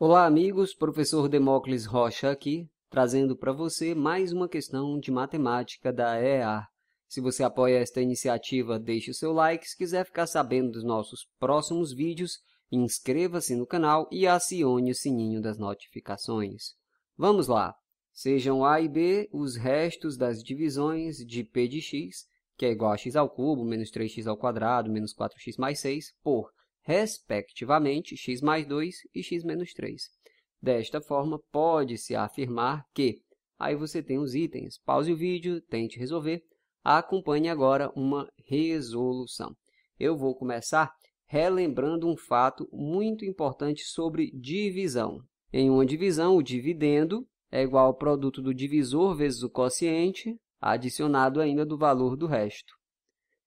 Olá, amigos. Professor Demócles Rocha aqui, trazendo para você mais uma questão de matemática da EA. Se você apoia esta iniciativa, deixe o seu like. Se quiser ficar sabendo dos nossos próximos vídeos, inscreva-se no canal e acione o sininho das notificações. Vamos lá! Sejam A e B os restos das divisões de P de x, que é igual a x ao cubo, menos 3x ao quadrado, menos 4x mais 6, por respectivamente, x mais 2 e x menos 3. Desta forma, pode-se afirmar que... Aí você tem os itens. Pause o vídeo, tente resolver. Acompanhe agora uma resolução. Eu vou começar relembrando um fato muito importante sobre divisão. Em uma divisão, o dividendo é igual ao produto do divisor vezes o quociente, adicionado ainda do valor do resto.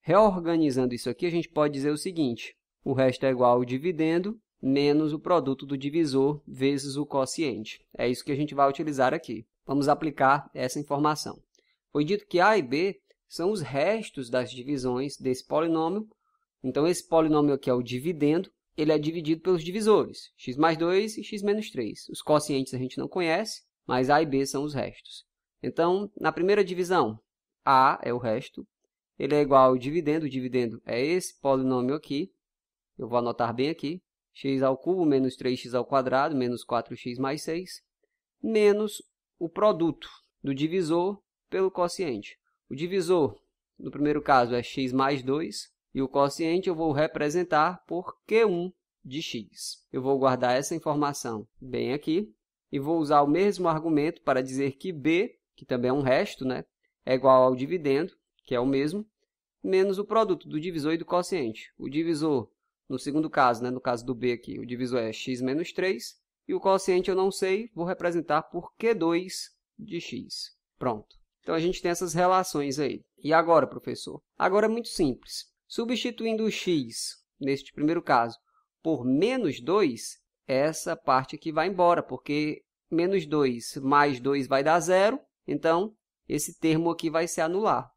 Reorganizando isso aqui, a gente pode dizer o seguinte. O resto é igual ao dividendo menos o produto do divisor vezes o quociente. É isso que a gente vai utilizar aqui. Vamos aplicar essa informação. Foi dito que A e B são os restos das divisões desse polinômio. Então, esse polinômio aqui é o dividendo. Ele é dividido pelos divisores, x mais 2 e x menos 3. Os quocientes a gente não conhece, mas A e B são os restos. Então, na primeira divisão, A é o resto. Ele é igual ao dividendo. O dividendo é esse polinômio aqui eu vou anotar bem aqui, x ao cubo menos 3x ao quadrado menos 4x mais 6, menos o produto do divisor pelo quociente. O divisor, no primeiro caso, é x mais 2, e o quociente eu vou representar por Q1 de x. Eu vou guardar essa informação bem aqui, e vou usar o mesmo argumento para dizer que b, que também é um resto, né, é igual ao dividendo, que é o mesmo, menos o produto do divisor e do quociente. O divisor no segundo caso, né, no caso do B aqui, o divisor é x menos 3, e o quociente eu não sei, vou representar por Q2 de x. Pronto. Então, a gente tem essas relações aí. E agora, professor? Agora é muito simples. Substituindo o x, neste primeiro caso, por menos 2, essa parte aqui vai embora, porque menos 2 mais 2 vai dar zero, então esse termo aqui vai se anular.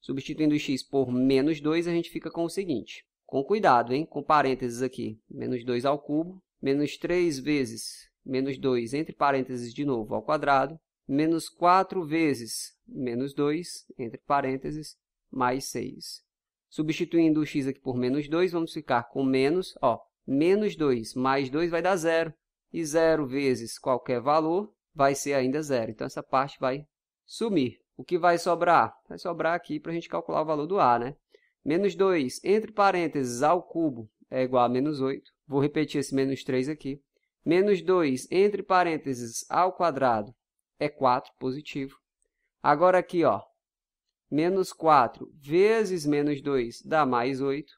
Substituindo o x por menos 2, a gente fica com o seguinte. Com cuidado, hein? Com parênteses aqui. Menos 2 ao cubo, menos 3 vezes menos 2, entre parênteses de novo, ao quadrado, menos 4 vezes menos 2, entre parênteses, mais 6. Substituindo o x aqui por menos 2, vamos ficar com menos, ó, menos 2 mais 2 vai dar zero. E zero vezes qualquer valor vai ser ainda zero. Então, essa parte vai sumir. O que vai sobrar? Vai sobrar aqui para a gente calcular o valor do a, né? Menos 2, entre parênteses, ao cubo é igual a menos 8. Vou repetir esse menos 3 aqui. Menos 2, entre parênteses, ao quadrado é 4, positivo. Agora aqui, ó, menos 4 vezes menos 2 dá mais 8.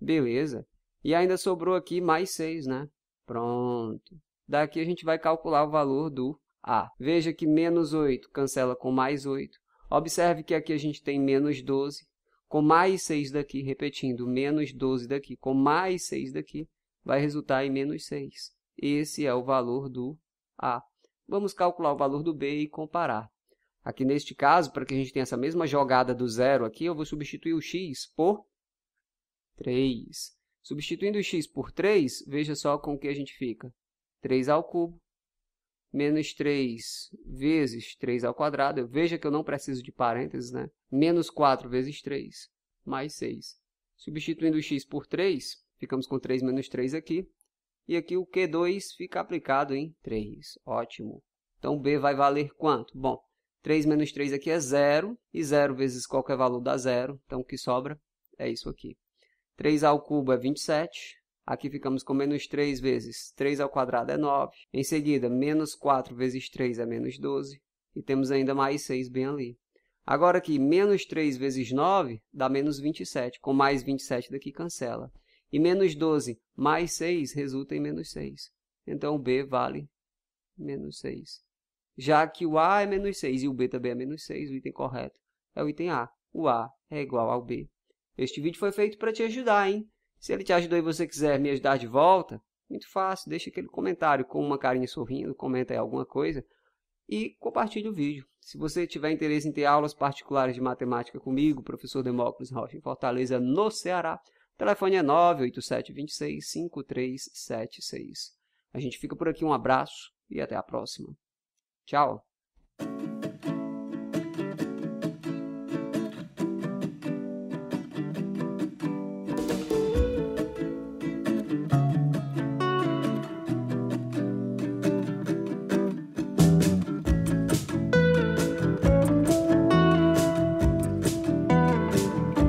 Beleza. E ainda sobrou aqui mais 6, né? Pronto. Daqui a gente vai calcular o valor do A. Veja que menos 8 cancela com mais 8. Observe que aqui a gente tem menos 12 com mais 6 daqui, repetindo, menos 12 daqui, com mais 6 daqui, vai resultar em menos 6. Esse é o valor do A. Vamos calcular o valor do B e comparar. Aqui neste caso, para que a gente tenha essa mesma jogada do zero aqui, eu vou substituir o x por 3. Substituindo o x por 3, veja só com o que a gente fica. 3 ao cubo menos 3 vezes 3 ao quadrado, veja que eu não preciso de parênteses, né? Menos 4 vezes 3, mais 6. Substituindo o x por 3, ficamos com 3 menos 3 aqui, e aqui o Q2 fica aplicado em 3, ótimo. Então, B vai valer quanto? Bom, 3 menos 3 aqui é zero, e zero vezes qualquer valor dá zero, então o que sobra é isso aqui. 3 ao cubo é 27, Aqui ficamos com menos 3 vezes 3 ao quadrado é 9. Em seguida, menos 4 vezes 3 é menos 12. E temos ainda mais 6 bem ali. Agora aqui, menos 3 vezes 9 dá menos 27. Com mais 27 daqui, cancela. E menos 12 mais 6 resulta em menos 6. Então, o B vale menos 6. Já que o A é menos 6 e o B também é menos 6, o item correto é o item A. O A é igual ao B. Este vídeo foi feito para te ajudar, hein? Se ele te ajudou e você quiser me ajudar de volta, muito fácil, deixa aquele comentário com uma carinha sorrindo, comenta aí alguma coisa e compartilhe o vídeo. Se você tiver interesse em ter aulas particulares de matemática comigo, professor Demócrates Rocha em Fortaleza, no Ceará, o telefone é 987265376. A gente fica por aqui, um abraço e até a próxima. Tchau!